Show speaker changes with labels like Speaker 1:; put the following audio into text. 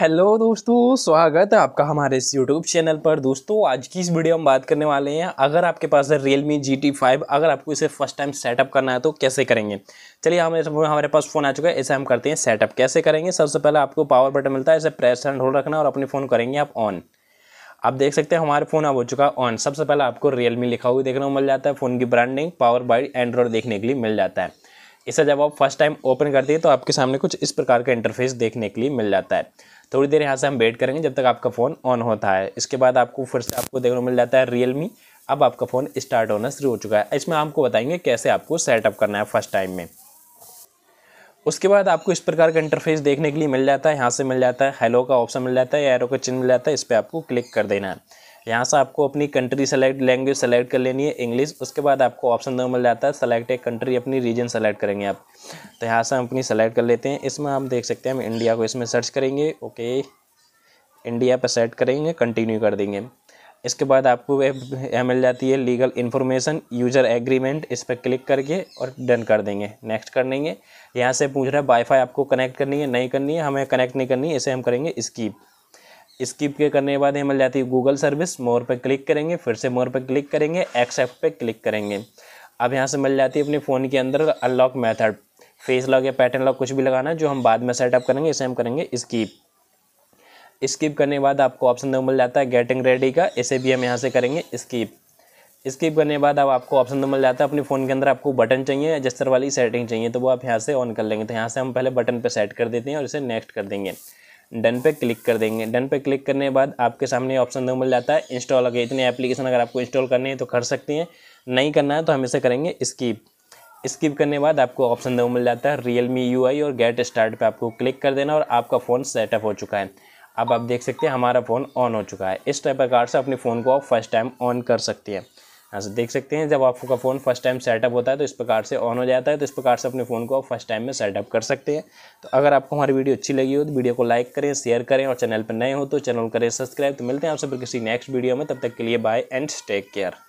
Speaker 1: hello दोस्तों स्वागत है आपका हमारे इस यूट्यूब चैनल पर दोस्तों आज की इस वीडियो में बात करने वाले हैं अगर आपके पास है Realme G T five अगर आपको इसे फर्स्ट टाइम सेटअप करना है तो कैसे करेंगे चलिए हमारे हमारे पास फ़ोन आ चुका है इसे हम करते हैं सेटअप कैसे करेंगे सबसे पहले आपको पावर बटन मिलता है इसे प्रेस एंड होल्ड रखना और अपने फ़ोन करेंगे आप ऑन आप देख सकते हैं हमारे फ़ोन अब हो चुका है ऑन सबसे पहले आपको रियल मी लिखा हुआ देखने को मिल जाता है फ़ोन की ब्रांडिंग पावर बाइड एंड्रॉयड देखने के लिए मिल जाता है इसे जब आप फर्स्ट टाइम ओपन करते हैं तो आपके सामने कुछ इस प्रकार का इंटरफेस देखने के लिए मिल जाता है थोड़ी देर यहाँ से हम वेट करेंगे जब तक आपका फ़ोन ऑन होता है इसके बाद आपको फिर से आपको देखने को मिल जाता है रियलमी अब आपका फ़ोन स्टार्ट होना शुरू हो चुका है इसमें आपको बताएंगे कैसे आपको सेटअप करना है फर्स्ट टाइम में उसके बाद आपको इस प्रकार का इंटरफेस देखने के लिए मिल जाता है यहाँ से मिल जाता है हेलो का ऑप्शन मिल जाता है एरो का चिन्ह मिल जाता है इस पर आपको क्लिक कर देना है यहाँ से आपको अपनी कंट्री सेलेक्ट लैंग्वेज सेलेक्ट कर लेनी है इंग्लिश उसके बाद आपको ऑप्शन दो मिल जाता है सेलेक्ट एक कंट्री अपनी रीजन सेलेक्ट करेंगे आप तो यहाँ से हम अपनी सेलेक्ट कर लेते हैं इसमें हम देख सकते हैं हम इंडिया को इसमें सर्च करेंगे ओके इंडिया पर सेट करेंगे कंटिन्यू कर देंगे इसके बाद आपको यह मिल जाती है लीगल इन्फॉर्मेशन यूज़र एग्रीमेंट इस पर क्लिक करके और डन कर देंगे नेक्स्ट कर देंगे यहाँ से पूछ रहा है वाईफाई आपको कनेक्ट करनी है नहीं करनी है हमें कनेक्ट नहीं करनी है इसे हम करेंगे स्कीप स्किप के करने के बाद ये मिल जाती है गूगल सर्विस मोर पर क्लिक करेंगे फिर से मोर पर क्लिक करेंगे एक्सेप्ट पे क्लिक करेंगे अब यहाँ से मिल जाती है अपने फ़ोन के अंदर अनलॉक मेथड फेस लॉक या पैटर्न लॉक कुछ भी लगाना है जो हम बाद में सेटअप करेंगे इसे हम करेंगे स्कीप स्किप करने के बाद आपको ऑप्शन नंबर मिल जाता है गेटिंग रेडी का इसे भी हम यहाँ से करेंगे स्किप स्किप करने के बाद अब आपको ऑप्शन नंबर मिल जाता है अपने फ़ोन के अंदर आपको बटन चाहिए एडजस्टर वाली सेटिंग चाहिए तो वो आप यहाँ से ऑन कर लेंगे तो यहाँ से हम पहले बटन पर सेट कर देते हैं और इसे नेक्स्ट कर देंगे डन पे क्लिक कर देंगे डन पे क्लिक करने के बाद आपके सामने ऑप्शन दो मिल जाता है इंस्टॉल अगर इतने एप्लीकेशन अगर आपको इंस्टॉल करनी है तो कर सकती हैं नहीं करना है तो हम इसे करेंगे स्कीप स्किप करने के बाद आपको ऑप्शन दो मिल जाता है रियल मी यू और गेट स्टार्ट पर आपको क्लिक कर देना और आपका फ़ोन सेटअप हो चुका है अब आप देख सकते हैं हमारा फ़ोन ऑन हो चुका है इस प्रकार से अपने फ़ोन को आप फर्स्ट टाइम ऑन कर सकती हैं यहाँ से देख सकते हैं जब आपका फ़ोन फर्स्ट टाइम सेटअप होता है तो इस प्रकार से ऑन हो जाता है तो इस प्रकार से अपने फ़ोन को आप फर्स्ट टाइम में सेटअप कर सकते हैं तो अगर आपको हमारी वीडियो अच्छी लगी हो तो वीडियो को लाइक करें शेयर करें और चैनल पर नए हो तो चैनल करें सब्सक्राइब तो मिलते हैं आपसे फिर किसी नेक्स्ट वीडियो में तब तक के लिए बाय एंड टेक केयर